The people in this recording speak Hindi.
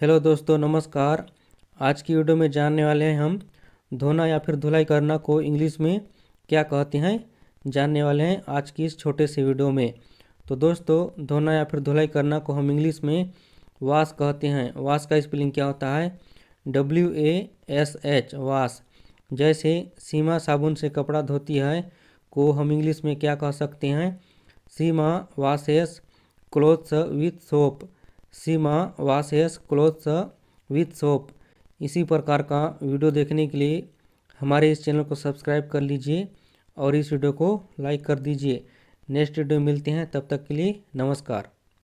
हेलो दोस्तों नमस्कार आज की वीडियो में जानने वाले हैं हम धोना या फिर धुलाई करना को इंग्लिश में क्या कहते हैं जानने वाले हैं आज की इस छोटे से वीडियो में तो दोस्तों धोना या फिर धुलाई करना को हम इंग्लिश में वास कहते हैं वास का स्पेलिंग क्या होता है डब्ल्यू ए एस एच वास जैसे सीमा साबुन से कपड़ा धोती है को हम इंग्लिश में क्या कह सकते हैं Seema washes clothes with soap Seema washes clothes with soap इसी प्रकार का वीडियो देखने के लिए हमारे इस चैनल को सब्सक्राइब कर लीजिए और इस वीडियो को लाइक कर दीजिए नेक्स्ट वीडियो मिलते हैं तब तक के लिए नमस्कार